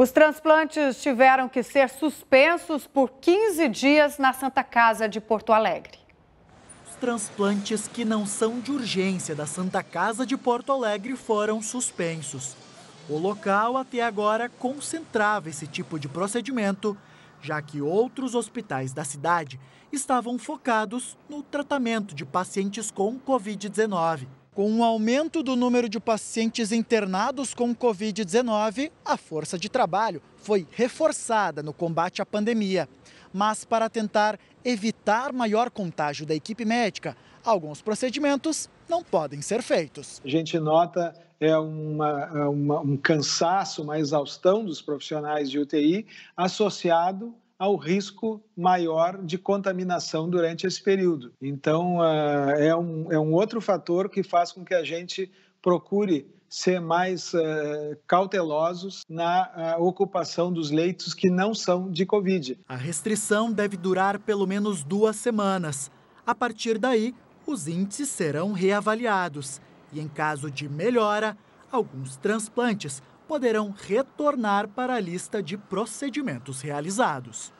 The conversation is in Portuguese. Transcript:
Os transplantes tiveram que ser suspensos por 15 dias na Santa Casa de Porto Alegre. Os transplantes que não são de urgência da Santa Casa de Porto Alegre foram suspensos. O local até agora concentrava esse tipo de procedimento, já que outros hospitais da cidade estavam focados no tratamento de pacientes com Covid-19. Com o aumento do número de pacientes internados com Covid-19, a força de trabalho foi reforçada no combate à pandemia. Mas para tentar evitar maior contágio da equipe médica, alguns procedimentos não podem ser feitos. A gente nota é uma, é uma, um cansaço, uma exaustão dos profissionais de UTI associado ao risco maior de contaminação durante esse período. Então, eh, é um, é um outro fator que faz com que a gente procure ser mais uh, cautelosos na uh, ocupação dos leitos que não são de Covid. A restrição deve durar pelo menos duas semanas. A partir daí, os índices serão reavaliados e, em caso de melhora, alguns transplantes poderão retornar para a lista de procedimentos realizados.